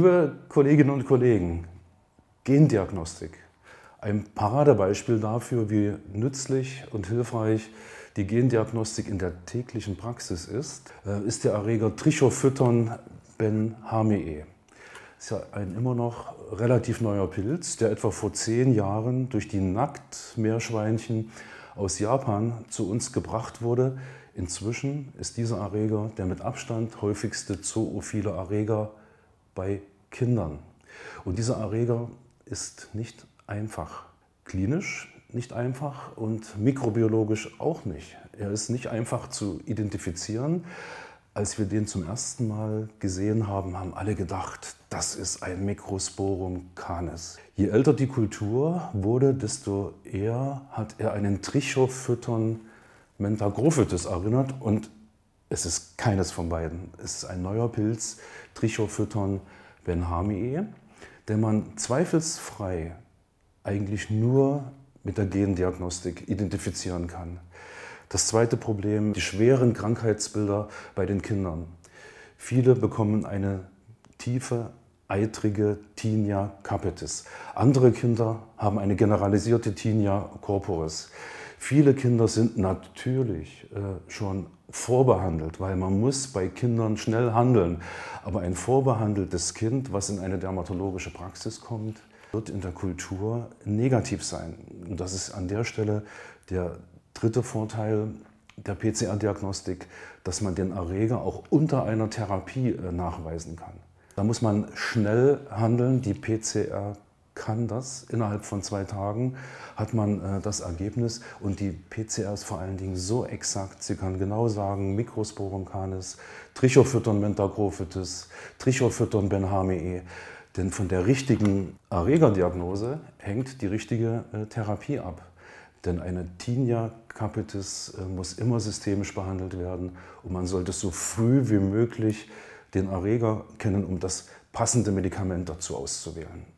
Liebe Kolleginnen und Kollegen, Gendiagnostik. Ein Paradebeispiel dafür, wie nützlich und hilfreich die Gendiagnostik in der täglichen Praxis ist, äh, ist der Erreger Trichophyton Das Ist ja ein immer noch relativ neuer Pilz, der etwa vor zehn Jahren durch die Nacktmeerschweinchen aus Japan zu uns gebracht wurde. Inzwischen ist dieser Erreger der mit Abstand häufigste zoophile Erreger bei Kindern. Und dieser Erreger ist nicht einfach. Klinisch nicht einfach und mikrobiologisch auch nicht. Er ist nicht einfach zu identifizieren. Als wir den zum ersten Mal gesehen haben, haben alle gedacht, das ist ein Mikrosporum canis. Je älter die Kultur wurde, desto eher hat er einen Trichophyton Mentagrophytes erinnert und es ist keines von beiden. Es ist ein neuer Pilz, Trichophyton benhamii, den man zweifelsfrei eigentlich nur mit der Gendiagnostik identifizieren kann. Das zweite Problem, die schweren Krankheitsbilder bei den Kindern. Viele bekommen eine tiefe, eitrige Tinea capitis. Andere Kinder haben eine generalisierte Tinea corporis. Viele Kinder sind natürlich äh, schon vorbehandelt, weil man muss bei Kindern schnell handeln. Aber ein vorbehandeltes Kind, was in eine dermatologische Praxis kommt, wird in der Kultur negativ sein. Und das ist an der Stelle der dritte Vorteil der PCR-Diagnostik, dass man den Erreger auch unter einer Therapie äh, nachweisen kann. Da muss man schnell handeln. Die PCR kann das. Innerhalb von zwei Tagen hat man äh, das Ergebnis und die PCR ist vor allen Dingen so exakt. Sie kann genau sagen, Mikrosporum canis, Trichophyton mentagrophytis, Trichophyton benhamii. Denn von der richtigen Erregerdiagnose hängt die richtige äh, Therapie ab. Denn eine Tinea capitis äh, muss immer systemisch behandelt werden und man sollte so früh wie möglich den Erreger kennen, um das passende Medikament dazu auszuwählen.